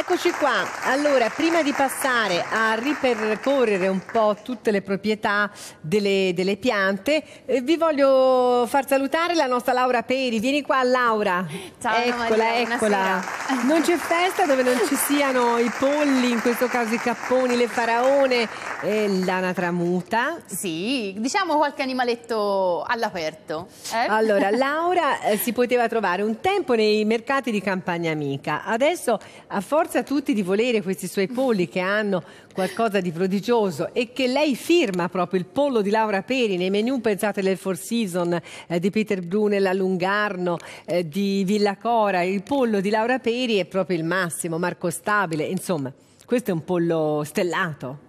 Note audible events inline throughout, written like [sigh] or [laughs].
Eccoci qua, allora prima di passare a ripercorrere un po' tutte le proprietà delle, delle piante, eh, vi voglio far salutare la nostra Laura Peri, vieni qua Laura. Ciao Eccola, Maria, eccola. Non c'è festa dove non ci siano i polli, in questo caso i capponi, le faraone, eh, l'anatramuta. Sì, diciamo qualche animaletto all'aperto. Eh? Allora, [laughs] Laura eh, si poteva trovare un tempo nei mercati di Campagna Amica, adesso a forza forza a tutti di volere questi suoi polli che hanno qualcosa di prodigioso e che lei firma proprio il pollo di Laura Peri nei menu pensate del Four Season eh, di Peter Brunel a Lungarno eh, di Villa Cora il pollo di Laura Peri è proprio il massimo Marco Stabile insomma questo è un pollo stellato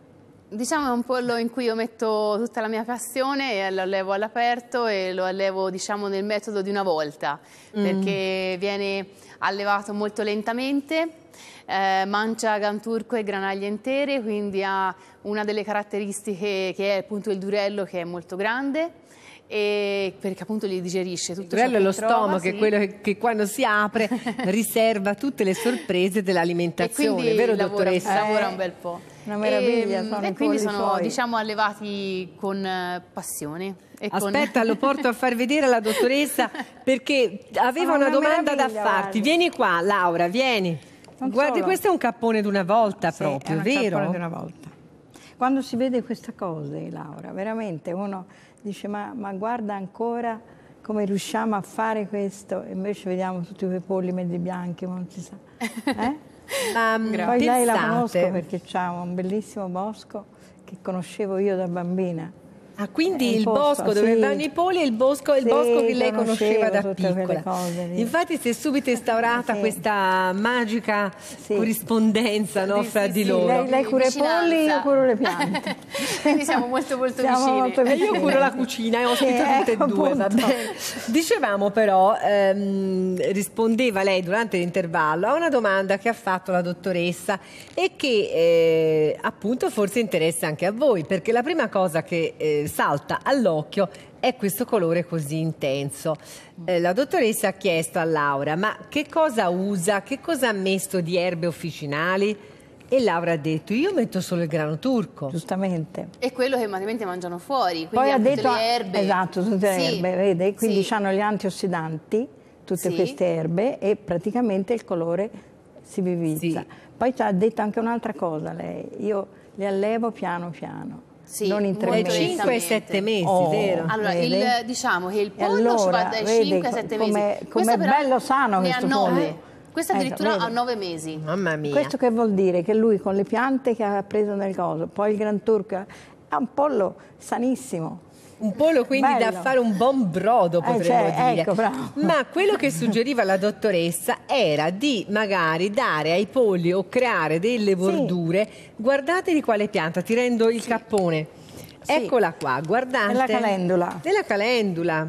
Diciamo è un pollo in cui io metto tutta la mia passione e lo allevo all'aperto e lo allevo diciamo, nel metodo di una volta mm. perché viene allevato molto lentamente eh, mancia ganturco e granaglie intere quindi ha una delle caratteristiche che è appunto il durello che è molto grande e perché appunto li digerisce tutto bello è lo trova, stomaco sì. è quello che, che, quando si apre [laughs] riserva tutte le sorprese dell'alimentazione vero lavora, dottoressa? Eh, lavora un bel po' una meraviglia ehm, e, sono e quindi sono suoi. diciamo allevati con eh, passione aspetta con... lo porto a far vedere la dottoressa [laughs] perché aveva ah, una, una, domanda da farti guarda. vieni qua Laura vieni non Guardi, solo. questo è un cappone d'una volta sì, proprio, è vero? Cappone d'una volta. Quando si vede questa cosa, eh, Laura, veramente uno dice ma, ma guarda ancora come riusciamo a fare questo, e invece vediamo tutti quei polli mezzi bianchi, ma non si sa. [laughs] Eh? Um, Poi lei la conosco perché c'è un bellissimo bosco che conoscevo io da bambina Ah, quindi eh, il posto, bosco dove vanno i poli è il bosco, il sì, bosco che lei conosceva da piccola. Cose, sì. Infatti si è subito instaurata questa magica corrispondenza no, fra di loro. Lei, lei cura i polli, io curo le piante. [laughs] quindi siamo molto molto siamo vicini. Molto vicini. io curo la cucina e ospito tutte e ecco, due. Dicevamo però, ehm, rispondeva lei durante l'intervallo a una domanda che ha fatto la dottoressa e che eh, appunto forse interessa anche a voi, perché la prima cosa che... Eh, salta all'occhio è questo colore così intenso. Eh, la dottoressa ha chiesto a Laura, ma che cosa usa, che cosa ha messo di erbe officinali? E Laura ha detto, io metto solo il grano turco. Giustamente. E quello che normalmente mangiano fuori, Poi ha detto, tutte le erbe. Esatto, tutte le sì. erbe, vede? Quindi sì. hanno gli antiossidanti, tutte sì. queste erbe, e praticamente il colore si vivizza. Poi ci ha detto anche un'altra cosa lei, io le allevo piano piano sì, non in tre mesi. 5 e 7 mesi, oh, vero? Allora, eh, il, diciamo che il pollo allora, ci va dai 5 ai 7 mesi. Come è bello sano questo pollo. Questo eh, addirittura ecco, ha 9 mesi. Mamma mia. Questo che vuol dire? Che lui con le piante che ha preso nel coso, poi il Gran Turca, è un pollo sanissimo un polo quindi Bello. da fare un buon brodo eh, potremmo eh, cioè, dire. Ecco, bravo. Ma quello che suggeriva la dottoressa era di magari dare ai polli o creare delle bordure. Sì. Guardate di quale pianta, ti rendo il sì. cappone. Sì. Eccola qua, guardate. Della calendula. Della calendula.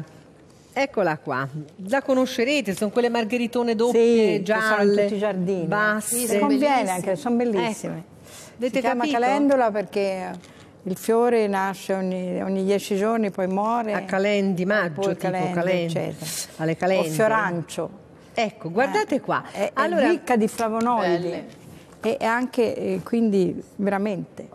Eccola qua, la conoscerete, sono quelle margheritone doppie, sì, gialle, tutti i giardini. basse. Sì, conviene anche, sono bellissime. Ecco. si capito? calendula perché il fiore nasce ogni, ogni, dieci giorni, poi muore. A calendi, maggio, poi tipo calendi, calendi. Alle calendi. O fiorancio. Ecco, guardate eh, qua. È, allora, è, ricca di flavonoidi. Belle. E anche, quindi, veramente.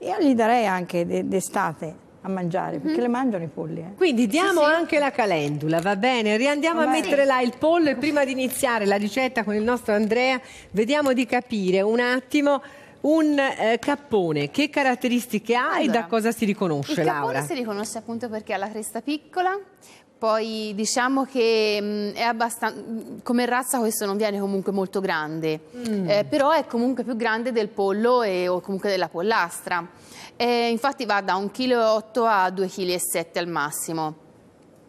Io gli darei anche d'estate a mangiare, perché mm. le mangiano i polli. Eh. Quindi diamo sì, sì. anche la calendula, va bene? Riandiamo va a mettere là il pollo e prima di iniziare la ricetta con il nostro Andrea, vediamo di capire un attimo un eh, cappone che caratteristiche ha allora, e da cosa si riconosce? Il Laura? cappone si riconosce appunto perché ha la cresta piccola, poi diciamo che mh, mm, mm, come razza questo non viene comunque molto grande, mm. eh, però è comunque più grande del pollo e, o comunque della pollastra. Eh, infatti va da 1,8 kg a 2,7 kg al massimo.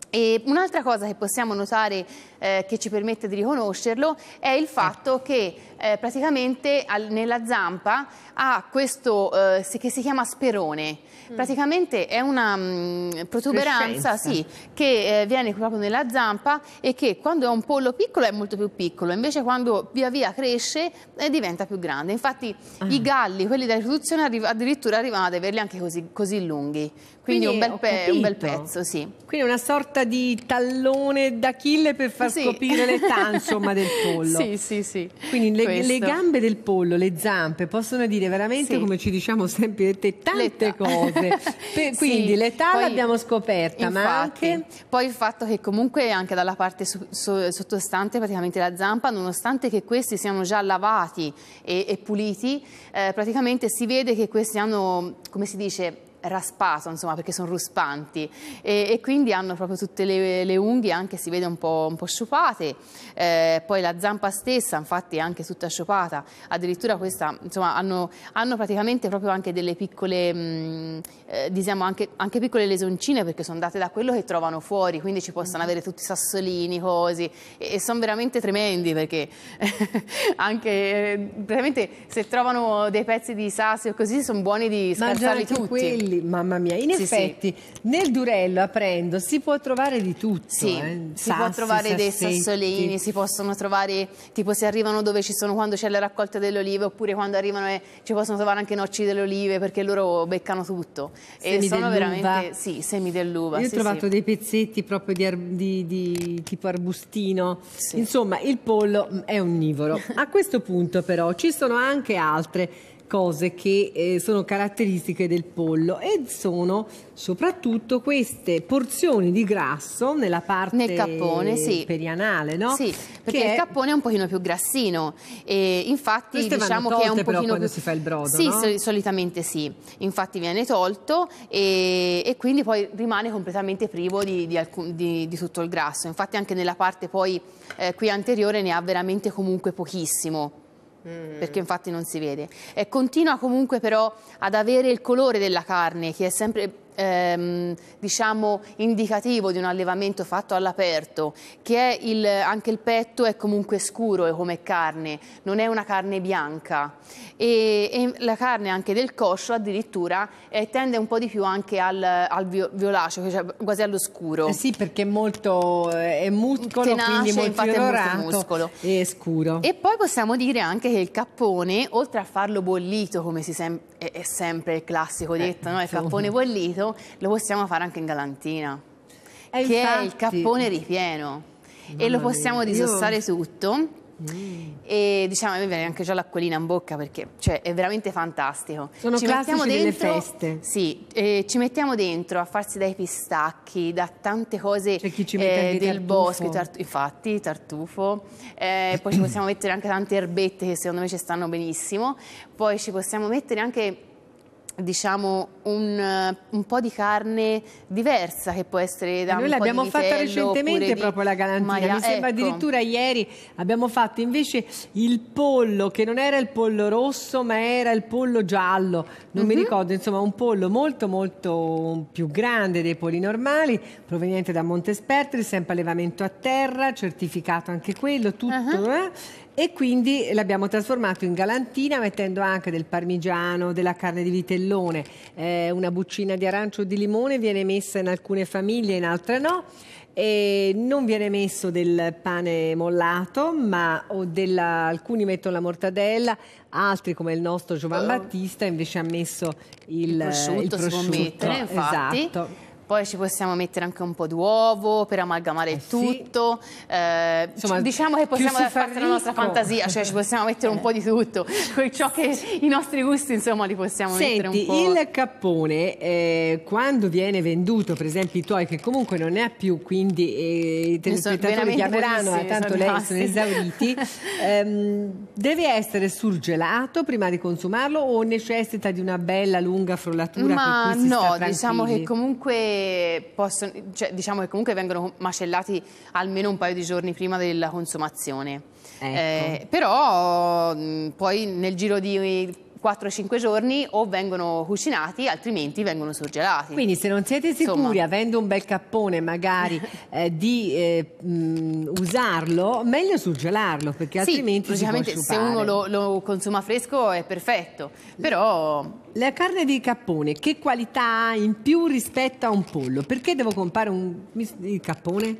E un'altra cosa che possiamo notare eh, che ci permette di riconoscerlo è il fatto eh. che eh, praticamente al, nella zampa ha questo eh, che si chiama sperone. Mm. Praticamente è una mh, mm, protuberanza sì, che eh, viene proprio nella zampa e che quando è un pollo piccolo è molto più piccolo, invece quando via via cresce eh, diventa più grande. Infatti mm. i ah. galli, quelli della riproduzione, arri addirittura arrivano ad averli anche così, così lunghi. Quindi, Quindi un, bel un, bel pezzo, sì. Quindi una sorta sorta di tallone d'Achille per far sì. scoprire l'età [laughs] insomma, del pollo. Sì, sì, sì. Quindi le, le, gambe del pollo, le zampe possono dire veramente, sì. come ci diciamo sempre, tante cose. [laughs] Per, quindi sì. l'età poi, l'abbiamo scoperta, infatti, ma anche... Poi il fatto che comunque anche dalla parte su, su, sottostante praticamente la zampa, nonostante che questi siano già lavati e, e puliti, eh, praticamente si vede che questi hanno, come si dice, raspato, insomma, perché sono ruspanti e, e quindi hanno proprio tutte le, le, unghie, anche si vede un po', un po sciupate, eh, poi la zampa stessa, infatti, è anche tutta sciupata, addirittura questa, insomma, hanno, hanno praticamente proprio anche delle piccole, mh, mm, eh, diciamo, anche, anche, piccole lesoncine, perché sono date da quello che trovano fuori, quindi ci possono avere tutti i sassolini, cosi, e, e sono veramente tremendi, perché [laughs] anche, eh, veramente, se trovano dei pezzi di sassi o così, sono buoni di scarsarli tutti. Quelli quelli, mamma mia. In sì, effetti, sì. nel Durello, aprendo, si può trovare di tutto. Sì, eh? si può trovare sassetti. dei sassolini, si possono trovare, tipo se arrivano dove ci sono, quando c'è la raccolta delle olive, oppure quando arrivano e ci possono trovare anche nocci delle olive, perché loro beccano tutto. Semi e sono veramente, sì, semi dell'uva. Io ho trovato dei pezzetti proprio di, di, di tipo arbustino. Insomma, il pollo è onnivoro. [laughs] A questo punto però ci sono anche altre cose che eh, sono caratteristiche del pollo e sono soprattutto queste porzioni di grasso nella parte Nel cappone, sì. perianale, no? Sì, perché che il cappone è un pochino più grassino e infatti queste diciamo che è un pochino quando più... si fa il brodo, Sì, no? solitamente sì. Infatti viene tolto e, e, quindi poi rimane completamente privo di, di, alcun, di, di, tutto il grasso. Infatti anche nella parte poi eh, qui anteriore ne ha veramente comunque pochissimo. Mm. perché infatti non si vede. E continua comunque però ad avere il colore della carne, che è sempre ehm, diciamo indicativo di un allevamento fatto all'aperto, che il, anche il petto è comunque scuro come carne, non è una carne bianca e, e la carne anche del coscio addirittura eh, tende un po' di più anche al, al violaceo, cioè quasi all'oscuro. Eh sì, perché è molto eh, è muscolo, Tenace, quindi molto irrorato muscolo. e scuro. E poi possiamo dire anche che il cappone, oltre a farlo bollito, come si sem è, è sempre il classico eh, detto, eh, no? il cappone bollito, bello, lo possiamo fare anche in Galantina, e eh, che infatti... è il cappone ripieno. e lo possiamo mia. disossare Io... tutto Mm. e diciamo mi viene anche già l'acquolina in bocca perché cioè, è veramente fantastico sono ci classici dentro, delle feste sì, eh, ci mettiamo dentro a farsi dai pistacchi da tante cose eh, del tartufo. bosco tart infatti tartufo eh, poi ci possiamo mettere anche tante erbette che secondo me ci stanno benissimo poi ci possiamo mettere anche diciamo un, un, po' di carne diversa che può essere da noi l'abbiamo fatta recentemente proprio la galantina maia, mi sembra ecco. addirittura ieri abbiamo fatto invece il pollo che non era il pollo rosso ma era il pollo giallo non uh -huh. mi mhm. ricordo insomma un pollo molto molto più grande dei polli normali proveniente da Montespertri sempre allevamento a terra certificato anche quello tutto uh mhm. -huh. eh? e quindi l'abbiamo trasformato in galantina mettendo anche del parmigiano, della carne di vitellone, eh, una buccina di arancio o di limone viene messa in alcune famiglie, in altre no. E non viene messo del pane mollato, ma della, alcuni mettono la mortadella, altri come il nostro Giovan oh. Battista invece ha messo il, il prosciutto. Il prosciutto. Smettere, esatto poi ci possiamo mettere anche un po' d'uovo per amalgamare il eh tutto. Eh, Insomma, diciamo che possiamo dar parte alla nostra fantasia, cioè ci possiamo mettere un po' di tutto, [laughs] ciò che i nostri gusti insomma li possiamo Senti, mettere un po'. il cappone eh, quando viene venduto, per esempio i tuoi, che comunque non ne ha più, quindi eh, i telespettatori chiameranno, eh, tanto lei sono esauriti, [laughs] ehm, deve essere surgelato prima di consumarlo o necessita di una bella lunga frullatura? Ma no, diciamo che comunque possono, cioè, diciamo che comunque vengono macellati almeno un paio di giorni prima della consumazione. Ecco. Eh, però mh, poi nel giro di 4-5 giorni o vengono cucinati, altrimenti vengono surgelati. Quindi se non siete sicuri, Insomma. avendo un bel cappone magari, [laughs] eh, di eh, mh, usarlo, meglio surgelarlo, perché sì, altrimenti si può sciupare. se uno lo, lo, consuma fresco è perfetto, però... La carne di cappone, che qualità ha in più rispetto a un pollo? Perché devo comprare un, il cappone?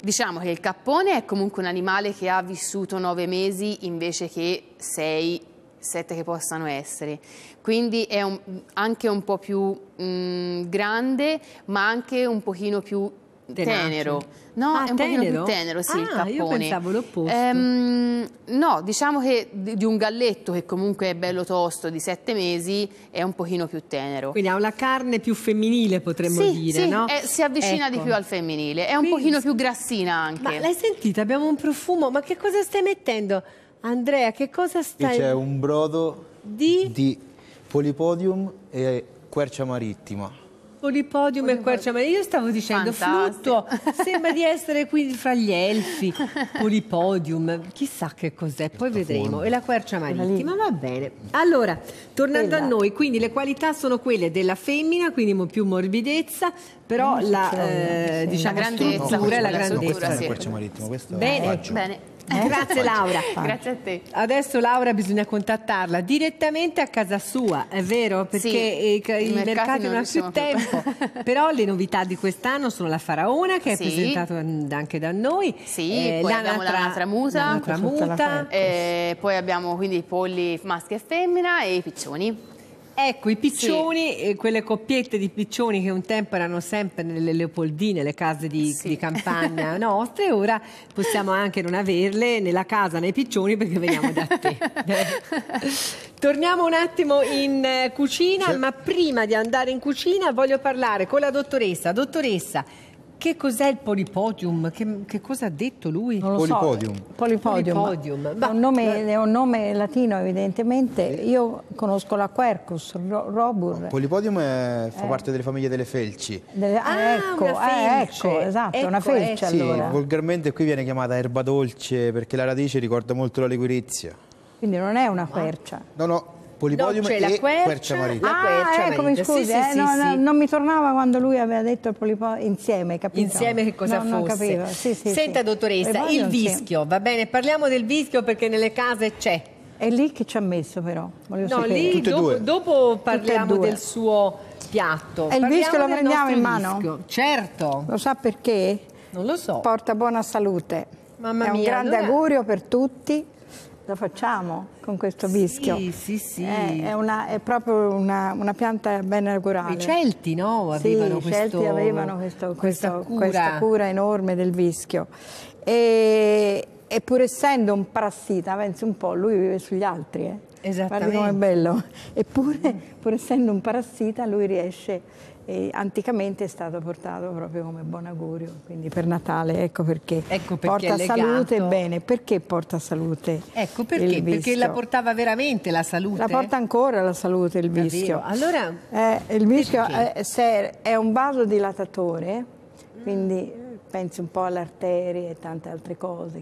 Diciamo che il cappone è comunque un animale che ha vissuto 9 mesi invece che 6 set che possano essere. Quindi è un, anche un po' più mh, mm, grande, ma anche un pochino più tenero. No, ah, è un tenero? più tenero, sì, ah, il cappone. io pensavo l'opposto. Ehm, no, diciamo che di un galletto che comunque è bello tosto, di sette mesi, è un pochino più tenero. Quindi ha una carne più femminile, potremmo sì, dire, sì, no? È, eh, si avvicina ecco. di più al femminile, è un Quindi, pochino più grassina anche. Ma l'hai sentita? Abbiamo un profumo, ma che cosa stai mettendo? Andrea, che cosa stai... C'è un brodo di... di polipodium e quercia marittima. Polipodium e quercia marittima. Io stavo dicendo Fantastico. flutto, sembra di essere quindi fra gli elfi. [laughs] Polipodium, chissà che cos'è, poi vedremo. E la quercia marittima, va bene. Allora, tornando Bella. a noi, quindi le qualità sono quelle della femmina, quindi più morbidezza, però la, eh, diciamo, la grandezza, struttura e la grandezza. No, questo è marittimo, questo bene, bene. Eh? Grazie Laura. Grazie a te. Adesso Laura bisogna contattarla direttamente a casa sua, è vero? Perché sì, eh, i, i, mercati, non hanno più tempo. [laughs] però le novità di quest'anno sono la faraona che sì. è presentata anche da noi. Sì, eh, poi abbiamo la natramusa, la natramuta, eh, poi abbiamo quindi i polli maschio e femmina e i piccioni. Ecco, i piccioni, sì. Eh, quelle coppiette di piccioni che un tempo erano sempre nelle Leopoldine, le case di, sì. di campagna [laughs] nostre, ora possiamo anche non averle nella casa, nei piccioni, perché veniamo da te. [laughs] Torniamo un attimo in eh, cucina, sì. ma prima di andare in cucina voglio parlare con la dottoressa. Dottoressa, che cos'è il polipodium? Che, che cosa ha detto lui? Non lo polipodium. So. Polipodium. polipodium. Ma, è, un nome, eh. è, un nome, latino evidentemente. Io conosco la Quercus, ro, Robur. No, polipodium è, fa eh. parte delle famiglie delle felci. Delle, ah, ecco, ah, ecco, eh, ecco esatto, ecco, una felce ecco. allora. Sì, volgarmente qui viene chiamata erba dolce perché la radice ricorda molto la liquirizia. Quindi non è una quercia. No, no, Polipodium no, cioè e Quercia, Quercia Marito. Ah, Quercia eccomi, scusi, sì, eh, sì, no, no, non mi tornava quando lui aveva detto il Polipodium insieme, capito? Insieme che cosa no, fosse. Senta dottoressa, eh, il vischio, va bene, parliamo del vischio perché nelle case c'è. È lì che ci ha messo però, volevo no, sapere. Lì, dopo, dopo parliamo del suo piatto. E il vischio lo prendiamo in mano? Vischio. Certo. Lo sa perché? Non lo so. Porta buona salute. Mamma È mia, un grande allora... augurio per tutti la facciamo con questo vischio. Sì, sì, sì. È, è, una, è proprio una, una, pianta ben augurata. I Celti, no? Avevano sì, i Celti avevano questo, questa, questo, cura. questa, cura. enorme del vischio. E, e pur essendo un parassita, pensi un po', lui vive sugli altri, eh? Esattamente. Guarda com'è bello. Eppure, pur essendo un parassita, lui riesce e anticamente è stato portato proprio come buon augurio, quindi per Natale, ecco perché, ecco perché porta salute bene, perché porta salute? Ecco perché, perché la portava veramente la salute. La porta ancora la salute il Davvero? vischio. Allora, eh, il vischio è, è un vasodilatatore, quindi pensi un po' all'arteria e tante altre cose,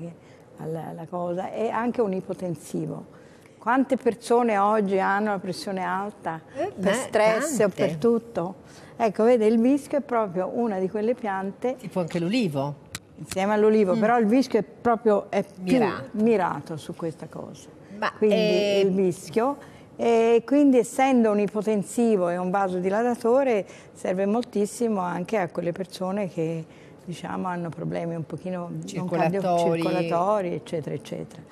alla, alla cosa, è anche un ipotensivo quante persone oggi hanno la pressione alta eh, per beh, stress tante. o per tutto? Ecco, vede, il vischio è proprio una di quelle piante. Tipo anche l'olivo. Insieme all'olivo, mm. però il vischio è proprio è mirato. mirato. su questa cosa. Ma quindi eh... il vischio. E quindi essendo un ipotensivo e un vasodilatatore serve moltissimo anche a quelle persone che diciamo, hanno problemi un pochino circolatori. circolatori eccetera, eccetera.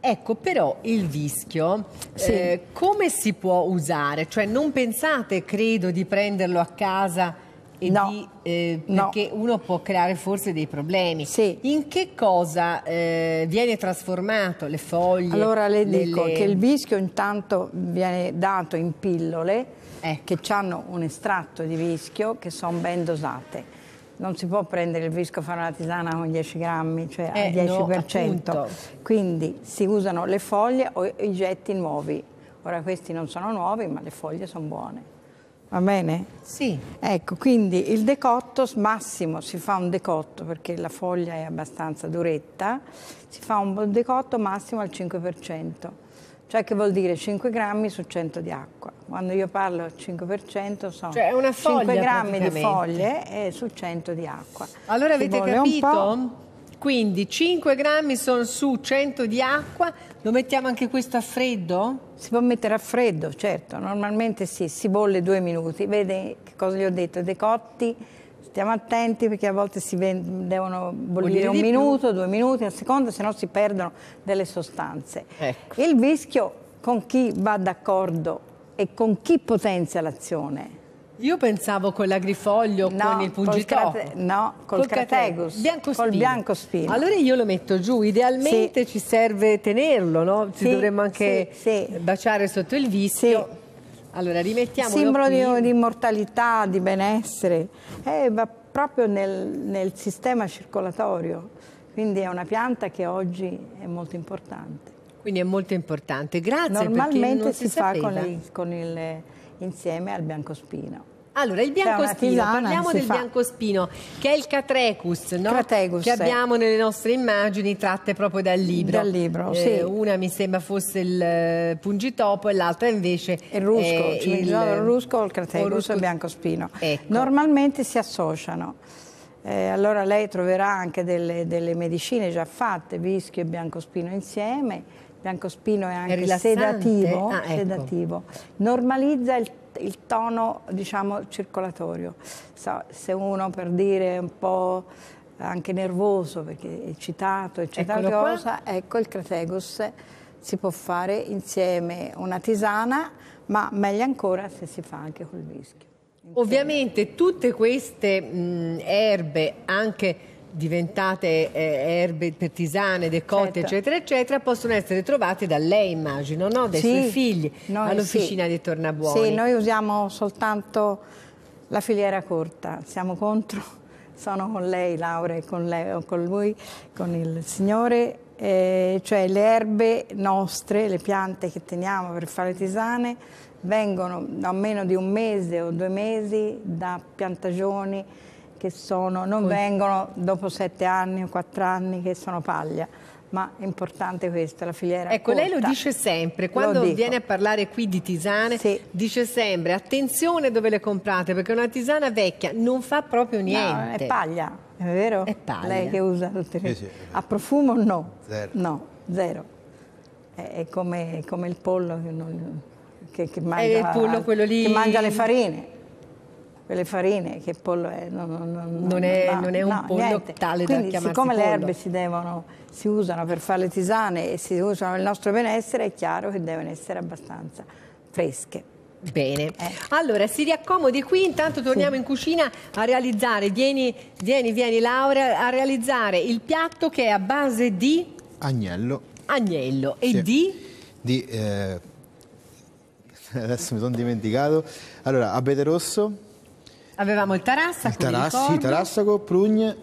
Ecco, però il vischio sì. eh, come si può usare? Cioè non pensate, credo, di prenderlo a casa e no, di, eh, perché no. uno può creare forse dei problemi. Sì. In che cosa eh, viene trasformato le foglie? Allora le dico che il vischio intanto viene dato in pillole ecco. che hanno un estratto di vischio che sono ben dosate non si può prendere il visco e fare una tisana con 10 grammi, cioè eh, al 10%. No, Quindi si usano le foglie o i getti nuovi. Ora questi non sono nuovi, ma le foglie sono buone. Va bene? Sì. Ecco, quindi il decotto massimo si fa un decotto perché la foglia è abbastanza duretta, si fa un decotto massimo al 5%. Cioè che vuol dire 5 grammi su 100 di acqua. Quando io parlo 5% sono cioè una foglia, 5 grammi di foglie su 100 di acqua. Allora Ci avete capito? Quindi 5 grammi sono su 100 di acqua, lo mettiamo anche questo a freddo? Si può mettere a freddo, certo, normalmente sì, si bolle due minuti, vede che cosa gli ho detto, decotti Stiamo attenti perché a volte si devono bollire un minuto, più. due minuti, a seconda, se no si perdono delle sostanze. Ecco. Il vischio con chi va d'accordo e con chi potenzia l'azione? Io pensavo con l'agrifoglio, no, con il pungitò. no, col, col crategus, bianco col biancospino. Allora io lo metto giù, idealmente sì. ci serve tenerlo, no? Ci sì, dovremmo anche sì, baciare sotto il vischio. Allora, rimettiamo Simbolo di, di, immortalità, di benessere, eh, va proprio nel, nel sistema circolatorio, quindi è una pianta che oggi è molto importante. Quindi è molto importante, grazie. Normalmente si, si fa con il, con il, insieme al biancospino. Allora, il biancospino, parliamo del fa. biancospino, che è il catrecus, no? Crategus, che abbiamo nelle nostre immagini tratte proprio dal libro. Dal libro, eh, sì. Una mi sembra fosse il eh, pungitopo e l'altra invece... Il rusco, eh, cioè il, il rusco o il crategus o rusco... il biancospino. Ecco. Normalmente si associano. Eh, allora lei troverà anche delle, delle medicine già fatte, vischio e biancospino insieme, biancospino è anche è sedativo, ah, ecco. sedativo, normalizza il il tono diciamo circolatorio. So, se uno per dire è un po' anche nervoso perché è eccitato, eccitato cosa, ecco il Crategus si può fare insieme una tisana, ma meglio ancora se si fa anche col vischio. Insieme. Ovviamente tutte queste mh, erbe anche diventate eh, erbe pertisane, decotte, certo. eccetera, eccetera, possono essere trovate da lei, immagino, no? dai sì, suoi figli, all'officina sì. di Tornabuoni. Sì, noi usiamo soltanto la filiera corta, siamo contro, [laughs] sono con lei, Laura, e con, lei, con lui, con il Signore, eh, cioè le erbe nostre, le piante che teniamo per fare tisane, vengono da meno di un mese o due mesi da piantagioni, che sono, non Poi. vengono dopo sette anni o quattro anni che sono paglia ma è importante questo, la filiera Ecco, corta. lei lo dice sempre, quando viene a parlare qui di tisane, sì. dice sempre attenzione dove le comprate, perché una tisana vecchia non fa proprio niente. No, è paglia, è vero? È paglia. Lei che usa tutte le... Sì, sì, a profumo no. Zero. No, zero. È, come, come il pollo che, non, che, che mangia, è il pollo lì... che mangia le farine quelle farine, che pollo è... Non, non, non, non è, no, è, un no, pollo niente. tale Quindi, da chiamarsi siccome pollo. le erbe si, devono, si usano per fare le tisane e si usano nel nostro benessere, è chiaro che devono essere abbastanza fresche. Bene, eh. allora si riaccomodi qui, intanto torniamo sì. in cucina a realizzare, vieni, vieni, vieni Laura, a realizzare il piatto che è a base di... Agnello. Agnello e sì. di... Di... Eh... [laughs] Adesso mi sono dimenticato. Allora, abete rosso, Avevamo il tarassaco, il tarassi, tarassaco, prugne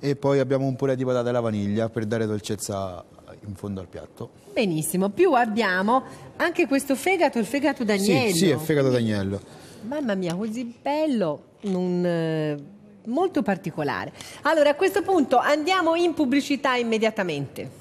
e poi abbiamo un purè di patate alla vaniglia per dare dolcezza in fondo al piatto. Benissimo, più abbiamo anche questo fegato, il fegato d'agnello. Sì, sì, è fegato d'agnello. Mamma mia, così bello, non, eh, molto particolare. Allora, a questo punto andiamo in pubblicità immediatamente.